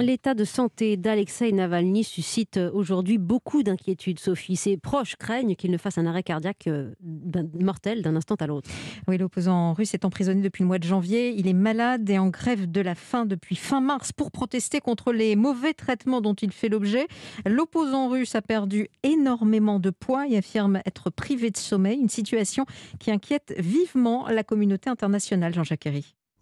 Mmh. L'état de santé d'Alexei Navalny suscite euh, aujourd'hui beaucoup d'inquiétudes, Sophie. Ses proches craignent qu'il ne fasse un arrêt cardiaque euh, mortel d'un instant à l'autre. Oui, l'opposant russe est emprisonné depuis le mois de janvier. Il est malade et en grève de la faim depuis fin mars pour protester contre les mauvais traitements dont il fait l'objet. L'opposant russe a perdu énormément de poids et affirme être privé de sommeil, une situation qui inquiète vivement la communauté internationale, Jean-Jacques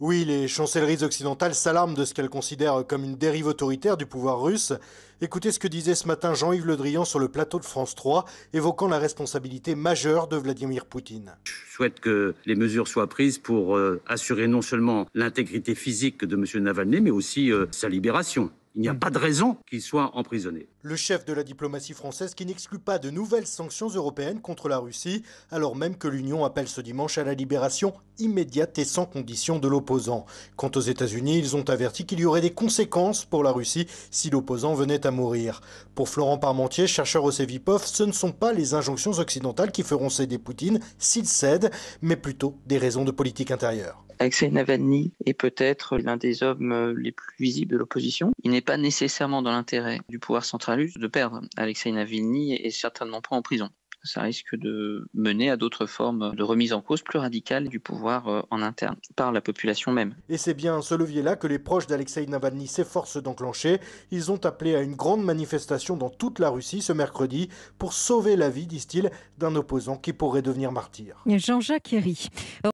oui, les chancelleries occidentales s'alarment de ce qu'elles considèrent comme une dérive autoritaire du pouvoir russe. Écoutez ce que disait ce matin Jean-Yves Le Drian sur le plateau de France 3, évoquant la responsabilité majeure de Vladimir Poutine. Je souhaite que les mesures soient prises pour euh, assurer non seulement l'intégrité physique de M. Navalny, mais aussi euh, sa libération. Il n'y a pas de raison qu'il soit emprisonné. Le chef de la diplomatie française qui n'exclut pas de nouvelles sanctions européennes contre la Russie, alors même que l'Union appelle ce dimanche à la libération immédiate et sans condition de l'opposant. Quant aux États-Unis, ils ont averti qu'il y aurait des conséquences pour la Russie si l'opposant venait à mourir. Pour Florent Parmentier, chercheur au Sevipov, ce ne sont pas les injonctions occidentales qui feront céder Poutine s'il cède, mais plutôt des raisons de politique intérieure. Alexei Navalny est peut-être l'un des hommes euh, les plus visibles de l'opposition. Il n'est pas nécessairement dans l'intérêt du pouvoir central russe de perdre Alexei Navalny et certainement pas en prison ça risque de mener à d'autres formes de remise en cause plus radicale du pouvoir euh, en interne, par la population même. Et c'est bien ce levier-là que les proches d'Alexei Navalny s'efforcent d'enclencher. Ils ont appelé à une grande manifestation dans toute la Russie ce mercredi pour sauver la vie, disent-ils, d'un opposant qui pourrait devenir martyr. Jean-Jacques Herry.